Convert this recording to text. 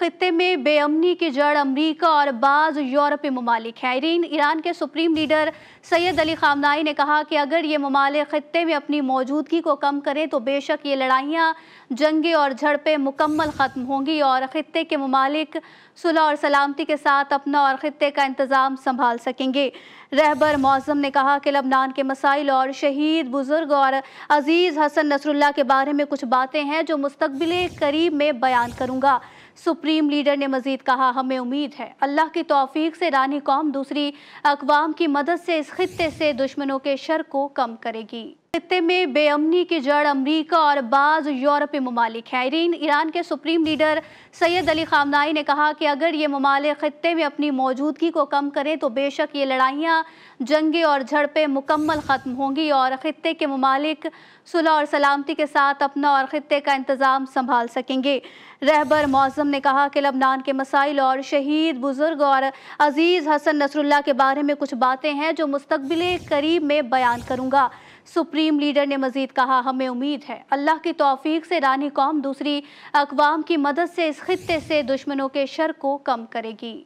खत्े में बेअमनी की जड़ अमरीका और बाज़ यूरोपी ममालिक है ईरान के supreme leader Sayyid Ali Khamenei ने कहा कि अगर ये ममालिक खत्े में अपनी मौजूदगी को कम करें तो बेशक ये लड़ाइयाँ जंगे और झड़पें मुकम्मल ख़त्म होंगी और खत्े के ममालिक सुलह और सलामती के साथ अपना और खत्े का इंतज़ाम संभाल सकेंगे रहबर मौजम ने कहा कि लबनान के मसाइल और शहीद बुज़ुर्ग और अजीज़ हसन नसरुल्ला के बारे में कुछ बातें हैं जो मुस्तबिल करीब में बयान करूँगा सुप्रीम लीडर ने मजीद कहा हमें उम्मीद है अल्लाह की तोफीक से रानी कौम दूसरी अकवाम की मदद से इस खत्े से दुश्मनों के शर को कम करेगी खत्े में बेअमनी की जड़ अमरीका और बाज यूरोपी ममालिक है ईरान ईरान के supreme leader Sayyid Ali Khamenei ने कहा कि अगर ये ममालिक खत्े में अपनी मौजूदगी को कम करें तो बेशक ये लड़ाइयाँ जंगे और झड़पें मुकम्मल ख़त्म होंगी और खत्े के ममालिक सुलह और सलामती के साथ अपना और खत्े का इंतज़ाम संभाल सकेंगे रहबर मौजम ने कहा कि लबनान के मसाइल और शहीद बुज़ुर्ग और अजीज़ हसन नसरुल्ला के बारे में कुछ बातें हैं जो मुस्तबिल करीब में बयान करूँगा सुप्रीम लीडर ने मजीद कहा हमें उम्मीद है अल्लाह की तोफीक से रानी कौम दूसरी अकवाम की मदद से इस खत्े से दुश्मनों के शर को कम करेगी